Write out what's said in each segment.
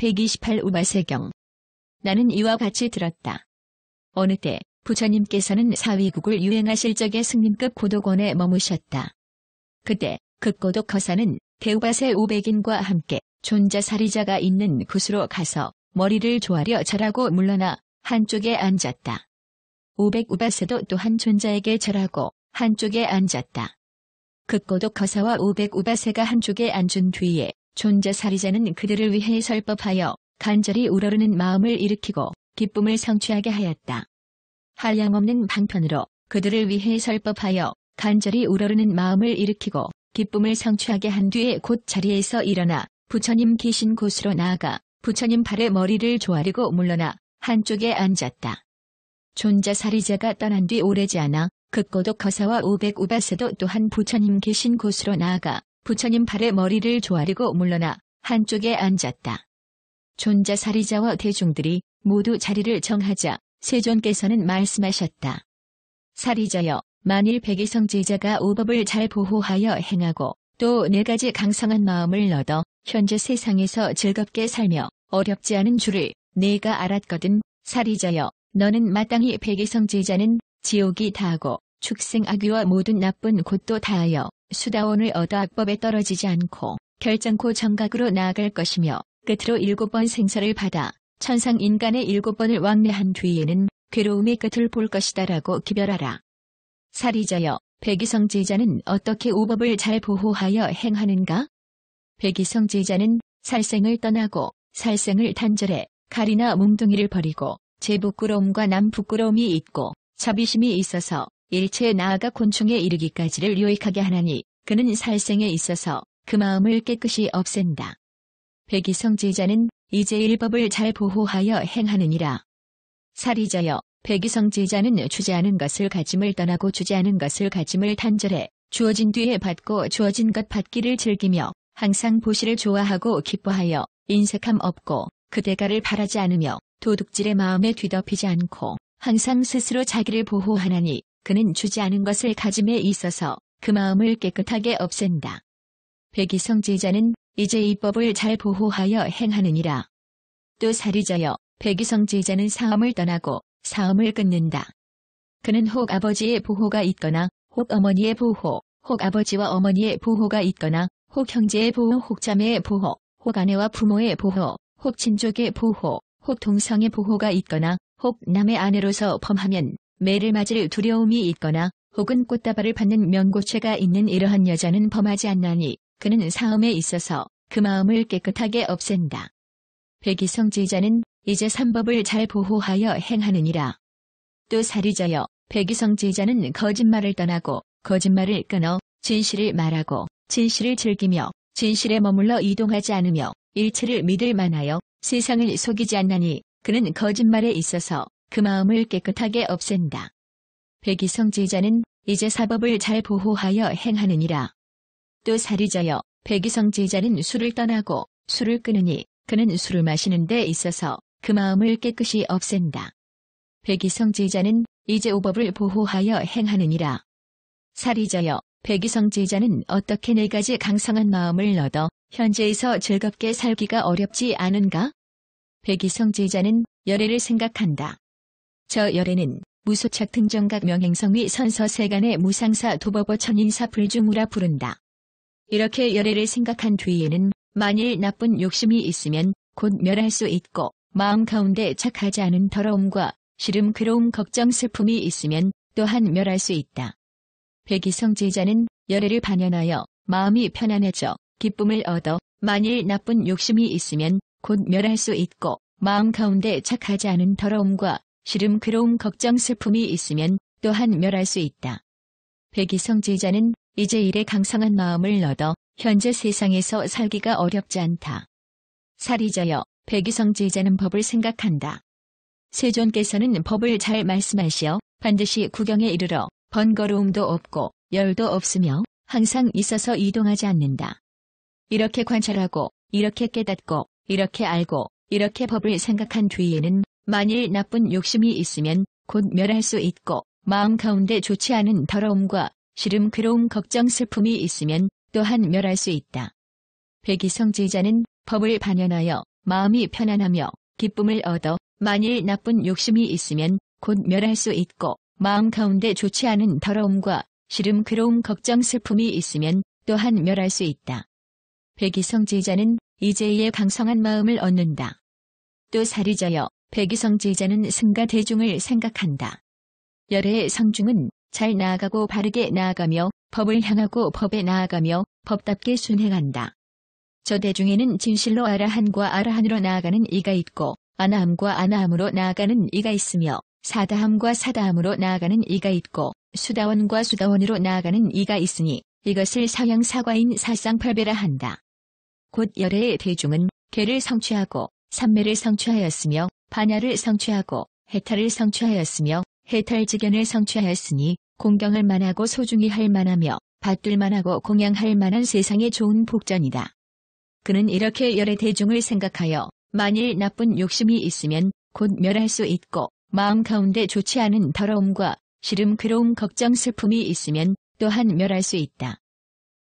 128 우마세경. 나는 이와 같이 들었다. 어느 때 부처님께서는 사위국을 유행하실 적에 승림급 고독원에 머무셨다. 그때 극고독 그 거사는 대우바세 0 0인과 함께 존자사리자가 있는 곳으로 가서 머리를 조아려 절하고 물러나 한쪽에 앉았다. 5 0 0 우바세도 또한 존자에게 절하고 한쪽에 앉았다. 극고독 그 거사와 5 0 0 우바세가 한쪽에 앉은 뒤에 존재사리자는 그들을 위해 설법하여 간절히 우러르는 마음을 일으키고 기쁨을 성취하게 하였다. 한량없는 방편으로 그들을 위해 설법하여 간절히 우러르는 마음을 일으키고 기쁨을 성취하게 한 뒤에 곧 자리에서 일어나 부처님 계신 곳으로 나아가 부처님 발에 머리를 조아리고 물러나 한쪽에 앉았다. 존자사리자가 떠난 뒤 오래지 않아 극고독 거사와 오백 우바세도 또한 부처님 계신 곳으로 나아가 부처님 발에 머리를 조아리고 물러나 한쪽에 앉았다. 존자사리자와 대중들이 모두 자리를 정하자 세존께서는 말씀하셨다. 사리자여, 만일 백의성 제자가 우법을잘 보호하여 행하고 또 네 가지 강성한 마음을 얻어 현재 세상에서 즐겁게 살며 어렵지 않은 줄을 내가 알았거든. 사리자여, 너는 마땅히 백의성 제자는 지옥이 다하고 축생 악귀와 모든 나쁜 곳도 다하여 수다원을 얻어 악법에 떨어지지 않고 결정코 정각으로 나아갈 것이며 끝으로 일곱 번 생사를 받아 천상 인간의 일곱 번을 왕래한 뒤에는 괴로움의 끝을 볼 것이다라고 기별하라. 사리자여, 백이성 제자는 어떻게 우법을잘 보호하여 행하는가? 백이성 제자는 살생을 떠나고 살생을 단절해 칼이나 몽둥이를 버리고 제 부끄러움과 남 부끄러움이 있고 자비심이 있어서 일체에 나아가 곤충에 이르기까지를 유익하게 하나니 그는 살생에 있어서 그 마음을 깨끗이 없앤다. 백이성 제자는 이제 일법을 잘 보호하여 행하느니라. 사리자여 백이성 제자는 주지 않은 것을 가짐을 떠나고 주지 않은 것을 가짐을 단절해 주어진 뒤에 받고 주어진 것 받기를 즐기며 항상 보시를 좋아하고 기뻐하여 인색함 없고 그 대가를 바라지 않으며 도둑질의 마음에 뒤덮이지 않고 항상 스스로 자기를 보호하나니 그는 주지 않은 것을 가짐에 있어서 그 마음을 깨끗하게 없앤다. 백이성 제자는 이제 이 법을 잘 보호하여 행하느니라. 또 사리자여 백이성 제자는 사함을 떠나고 사함을 끊는다. 그는 혹 아버지의 보호가 있거나 혹 어머니의 보호, 혹 아버지와 어머니의 보호가 있거나 혹 형제의 보호, 혹 자매의 보호, 혹 아내와 부모의 보호, 혹 친족의 보호, 혹 동성의 보호가 있거나 혹 남의 아내로서 범하면 매를 맞을 두려움이 있거나 혹은 꽃다발을 받는 명고체가 있는 이러한 여자는 범하지 않나니 그는 사음에 있어서 그 마음을 깨끗하게 없앤다. 백이성 지자는 이제 삼법을 잘 보호하여 행하느니라. 또 사리자여 백이성 지자는 거짓말을 떠나고 거짓말을 끊어 진실을 말하고 진실을 즐기며 진실에 머물러 이동하지 않으며 일체를 믿을 만하여 세상을 속이지 않나니 그는 거짓말에 있어서 그 마음을 깨끗하게 없앤다. 백이성 제자는 이제 사법을 잘 보호하여 행하느니라. 또 사리자여 백이성 제자는 술을 떠나고 술을 끊으니 그는 술을 마시는 데 있어서 그 마음을 깨끗이 없앤다. 백이성 제자는 이제 오법을 보호하여 행하느니라. 사리자여 백이성 제자는 어떻게 네 가지 강성한 마음을 얻어 현재에서 즐겁게 살기가 어렵지 않은가? 백이성 제자는 열애를 생각한다. 저 열애는 무소착 등정각 명행성위 선서세간의 무상사 도버버 천인사 불주무라 부른다. 이렇게 열애를 생각한 뒤에는 만일 나쁜 욕심이 있으면 곧 멸할 수 있고 마음 가운데 착하지 않은 더러움과 시름 괴로움 걱정 슬픔이 있으면 또한 멸할 수 있다. 백이성 제자는 열애를 반연하여 마음이 편안해져 기쁨을 얻어 만일 나쁜 욕심이 있으면 곧 멸할 수 있고 마음 가운데 착하지 않은 더러움과 시름 괴로움 걱정 슬픔이 있으면 또한 멸할 수 있다. 백이성 제자는 이제 일에 강성한 마음을 얻어 현재 세상에서 살기가 어렵지 않다. 살이 자여 백이성 제자는 법을 생각한다. 세존께서는 법을 잘 말씀하시어 반드시 구경에 이르러 번거로움도 없고 열도 없으며 항상 있어서 이동하지 않는다. 이렇게 관찰하고 이렇게 깨닫고 이렇게 알고 이렇게 법을 생각한 뒤에는 만일 나쁜 욕심이 있으면 곧 멸할 수 있고 마음 가운데 좋지 않은 더러움과 시름 괴로움 걱정 슬픔이 있으면 또한 멸할 수 있다. 백이성제자는 법을 반연하여 마음이 편안하며 기쁨을 얻어 만일 나쁜 욕심이 있으면 곧 멸할 수 있고 마음 가운데 좋지 않은 더러움과 시름 괴로움 걱정 슬픔이 있으면 또한 멸할 수 있다. 백이성제자는 이제의 강성한 마음을 얻는다. 또 사리자여 백이성제자는 승가 대중을 생각한다. 열의 성중은 잘 나아가고 바르게 나아가며 법을 향하고 법에 나아가며 법답게 순행한다. 저 대중에는 진실로 아라한과 아라한으로 나아가는 이가 있고 아나함과 아나함으로 나아가는 이가 있으며 사다함과 사다함으로 나아가는 이가 있고 수다원과 수다원으로 나아가는 이가 있으니 이것을 서양 사과인 사상팔배라 한다. 곧열의 대중은 개를 성취하고 삼매를 성취하였으며 반야를 성취하고 해탈을 성취하였으며 해탈지견을 성취하였으니 공경할 만하고 소중히 할 만하며 받들 만하고 공양할 만한 세상의 좋은 복전이다. 그는 이렇게 열의 대중을 생각하여 만일 나쁜 욕심이 있으면 곧 멸할 수 있고 마음 가운데 좋지 않은 더러움과 시름 괴로움 걱정 슬픔이 있으면 또한 멸할 수 있다.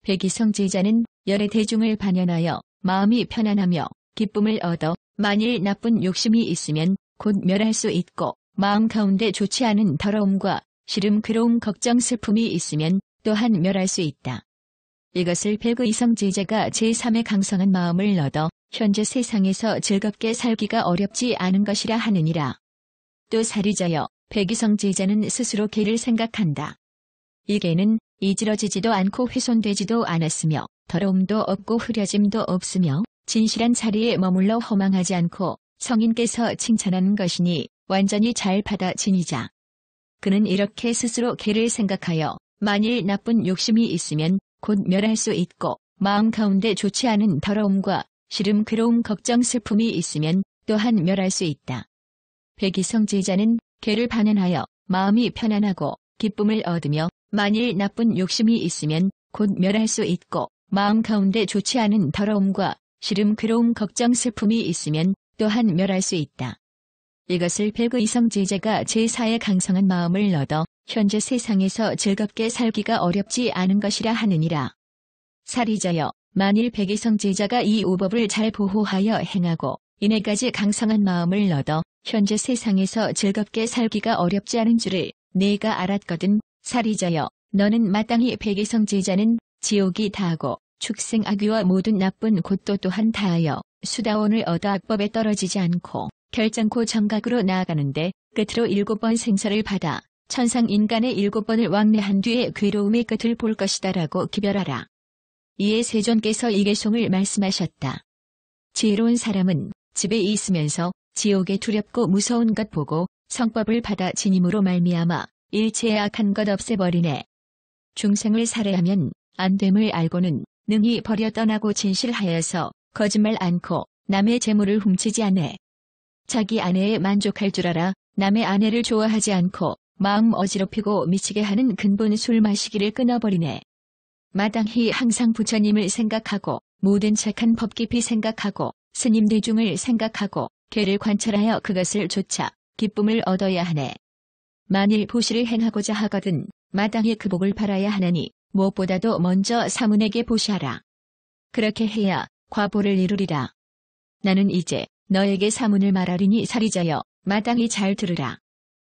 백이성제자는 열의 대중을 반연하여 마음이 편안하며 기쁨을 얻어 만일 나쁜 욕심이 있으면 곧 멸할 수 있고 마음 가운데 좋지 않은 더러움과 시름 괴로움 걱정 슬픔이 있으면 또한 멸할 수 있다. 이것을 백의 이성 제자가 제3의 강성한 마음을 얻어 현재 세상에서 즐겁게 살기가 어렵지 않은 것이라 하느니라. 또 사리자여 백이성 제자는 스스로 개를 생각한다. 이 개는 이지러지지도 않고 훼손되지도 않았으며 더러움도 없고 흐려짐도 없으며 진실한 자리에 머물러 허망하지 않고 성인께서 칭찬한 것이니 완전히 잘 받아지니자. 그는 이렇게 스스로 개를 생각하여 만일 나쁜 욕심이 있으면 곧 멸할 수 있고 마음 가운데 좋지 않은 더러움과 시름 괴로움 걱정 슬픔이 있으면 또한 멸할 수 있다. 백이성지자는 개를 반현하여 마음이 편안하고 기쁨을 얻으며 만일 나쁜 욕심이 있으면 곧 멸할 수 있고 마음 가운데 좋지 않은 더러움과 시름 괴로움 걱정 슬픔이 있으면 또한 멸할 수 있다. 이것을 배그 이성주의자가 제4의 강성한 마음을 얻어 현재 세상에서 즐겁게 살기가 어렵지 않은 것이라 하느니라. 사리자여 만일 백이성주자가이우법을잘 보호하여 행하고 이내까지 강성한 마음을 얻어 현재 세상에서 즐겁게 살기가 어렵지 않은 줄을 내가 알았거든 사리자여 너는 마땅히 백이성주자는 지옥이 다하고 축생악귀와 모든 나쁜 곳도 또한 다하여 수다원을 얻어 악법에 떨어지지 않고 결정코 정각으로 나아가는데 끝으로 일곱 번 생사를 받아 천상 인간의 일곱 번을 왕래한 뒤에 괴로움의 끝을 볼 것이다라고 기별하라. 이에 세존께서 이계송을 말씀하셨다. 지혜로운 사람은 집에 있으면서 지옥의 두렵고 무서운 것 보고 성법을 받아 지님으로 말미암아 일체의 악한 것 없애버리네. 중생을 살해하면 안됨을 알고는 능히 버려 떠나고 진실하여서 거짓말 않고 남의 재물을 훔치지 않네. 자기 아내에 만족할 줄 알아 남의 아내를 좋아하지 않고 마음 어지럽히고 미치게 하는 근본 술 마시기를 끊어버리네. 마당히 항상 부처님을 생각하고 모든 착한 법 깊이 생각하고 스님 대중을 생각하고 개를 관찰하여 그것을 조차 기쁨을 얻어야 하네. 만일 보시를 행하고자 하거든 마당히그 복을 바라야 하느니 무엇보다도 먼저 사문에게 보시하라. 그렇게 해야 과보를 이루리라. 나는 이제 너에게 사문을 말하리니 살이자여 마땅히 잘 들으라.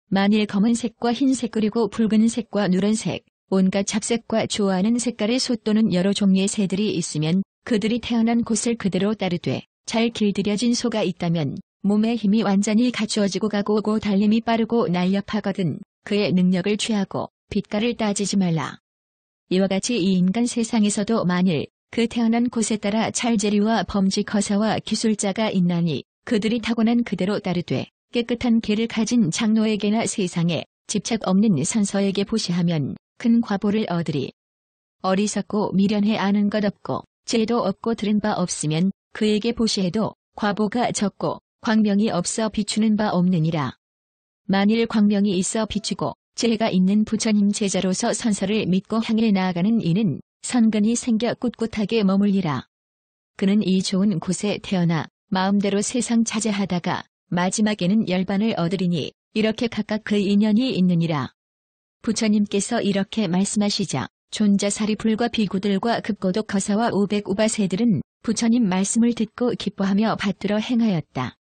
만일 검은색과 흰색 그리고 붉은색과 누런색, 온갖 잡색과 좋아하는 색깔의 소 또는 여러 종류의 새들이 있으면 그들이 태어난 곳을 그대로 따르되 잘 길들여진 소가 있다면 몸의 힘이 완전히 갖추어지고 가고 오고 달림이 빠르고 날렵하거든 그의 능력을 취하고 빛깔을 따지지 말라. 이와 같이 이 인간 세상에서도 만일 그 태어난 곳에 따라 찰제리와 범지 거사와 기술자가 있나니 그들이 타고난 그대로 따르되 깨끗한 개를 가진 장로에게나 세상에 집착 없는 선서에게 보시하면 큰 과보를 얻으리. 어리석고 미련해 아는 것 없고 죄도 없고 들은 바 없으면 그에게 보시해도 과보가 적고 광명이 없어 비추는 바 없느니라. 만일 광명이 있어 비추고 지혜가 있는 부처님 제자로서 선서를 믿고 향해 나아가는 이는 선근이 생겨 꿋꿋하게 머물리라. 그는 이 좋은 곳에 태어나 마음대로 세상 차제하다가 마지막에는 열반을 얻으리니 이렇게 각각 그 인연이 있느니라. 부처님께서 이렇게 말씀하시자 존자사리 불과 비구들과 급고독 거사와 오백 우바세들은 부처님 말씀을 듣고 기뻐하며 받들어 행하였다.